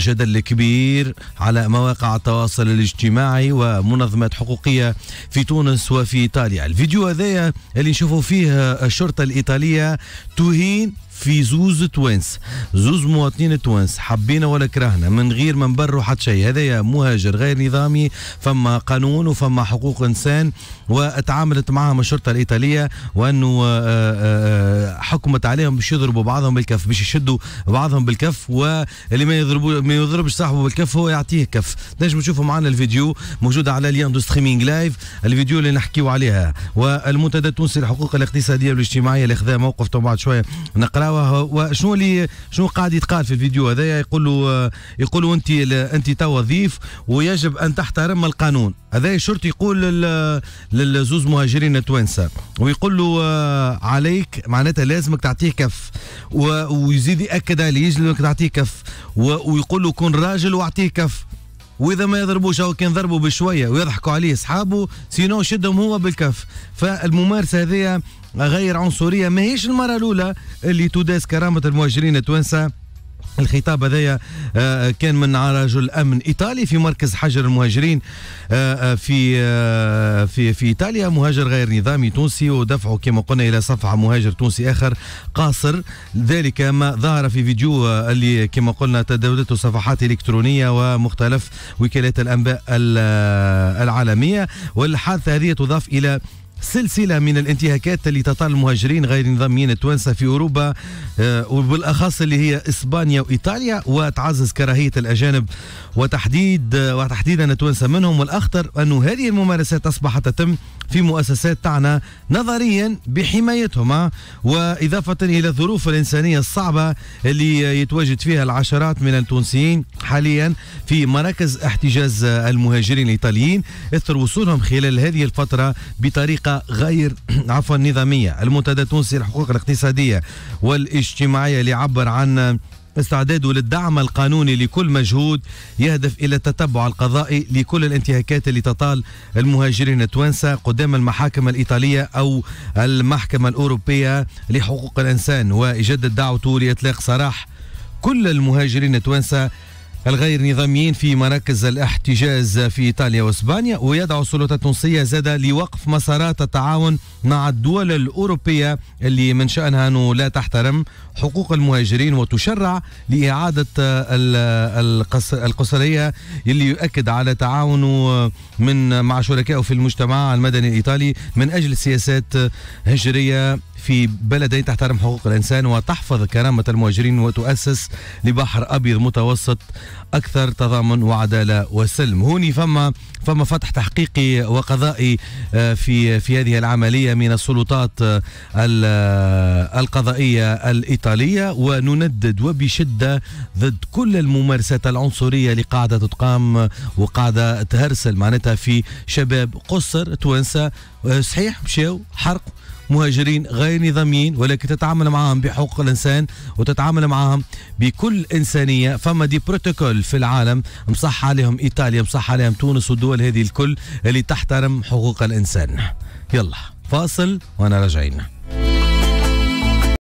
جدل كبير على مواقع التواصل الاجتماعي ومنظمات حقوقية في تونس وفي إيطاليا الفيديو هذايا اللي نشوفوا فيه الشرطة الإيطالية تهين في زوز توانس زوز مواطنين توانس حبينا ولا كرهنا من غير ما نبروا حتى شيء هذا يا مهاجر غير نظامي فما قانون وفما حقوق انسان وتعاملت معهم الشرطه الايطاليه وانه آه، آه، آه، حكمت عليهم باش يضربوا بعضهم بالكف باش يشدوا بعضهم بالكف واللي ما يضربوا ما يضربش صاحبه بالكف هو يعطيه كف نجم تشوفوا معنا الفيديو موجود على ليان دو ستريمينغ لايف الفيديو اللي نحكيو عليها والمنتدى التونسي للحقوق الاقتصاديه والاجتماعيه اللي خذا موقف تو بعد شويه نقرا توا وشنو اللي شنو قاعد يتقال في الفيديو هذا يقول يقولوا يقول انت انت تو ضيف ويجب ان تحترم القانون هذا الشرطي يقول للزوز مهاجرين التوانسه ويقول له آه، عليك معناتها لازمك تعطيه كف ويزيد ياكد عليه يجب انك تعطيه كف ويقول له كن راجل واعطيه كف واذا ما يضربوش او كان ضربوا بشويه ويضحكوا عليه اصحابه سينو شدهم هو بالكف فالممارسه هذه غير عنصريه ماهيش المره الاولى اللي تداس كرامه المهاجرين التوانسه الخطاب هذايا آه، كان من رجل امن ايطالي في مركز حجر المهاجرين آه، آه، في في في ايطاليا مهاجر غير نظامي تونسي ودفعه كما قلنا الى صفحه مهاجر تونسي اخر قاصر ذلك ما ظهر في فيديو اللي كما قلنا تداولته صفحات الكترونيه ومختلف وكالات الانباء العالميه والحادثه هذه تضاف الى سلسلة من الانتهاكات اللي تطال المهاجرين غير النظاميين التوانسة في أوروبا آه، وبالأخص اللي هي إسبانيا وإيطاليا وتعزز كراهية الأجانب وتحديد آه، وتحديدا التوانسة منهم والأخطر أنه هذه الممارسات أصبحت تتم في مؤسسات تاعنا نظريا بحمايتهم وإضافة إلى الظروف الإنسانية الصعبة اللي يتواجد فيها العشرات من التونسيين حاليا في مراكز احتجاز المهاجرين الإيطاليين إثر وصولهم خلال هذه الفترة بطريقة غير عفوا نظامية المنتدى التونسي للحقوق الاقتصادية والاجتماعية اللي عبر عن استعداده للدعم القانوني لكل مجهود يهدف إلى التتبع القضائي لكل الانتهاكات اللي تطال المهاجرين التوانسة قدام المحاكم الإيطالية أو المحكمة الأوروبية لحقوق الإنسان ويجدد دعوته لإطلاق سراح كل المهاجرين التوانسة الغير نظاميين في مراكز الاحتجاز في إيطاليا وإسبانيا ويدعو السلطة التونسية زاد لوقف مسارات التعاون مع الدول الأوروبية اللي من شأنها أنه لا تحترم حقوق المهاجرين وتشرع لإعادة القصرية اللي يؤكد على تعاونه من مع شركائه في المجتمع المدني الإيطالي من أجل سياسات هجرية في بلدين تحترم حقوق الإنسان وتحفظ كرامة المهاجرين وتؤسس لبحر أبيض متوسط اكثر تضامن وعداله وسلم هوني فما فما فتح تحقيقي وقضائي آه، في في هذه العمليه من السلطات آه، آه، القضائيه الايطاليه ونندد وبشده ضد كل الممارسات العنصريه اللي قاعده تقام وقاعده تهرسل معناتها في شباب قصر توانسه صحيح مشاو حرق مهاجرين غير نظاميين ولكن تتعامل معهم بحقوق الانسان وتتعامل معهم بكل انسانيه فما دي بروتوكول في العالم مصح عليهم ايطاليا مصح عليهم تونس والدول هذه الكل اللي تحترم حقوق الانسان يلا فاصل وانا راجعين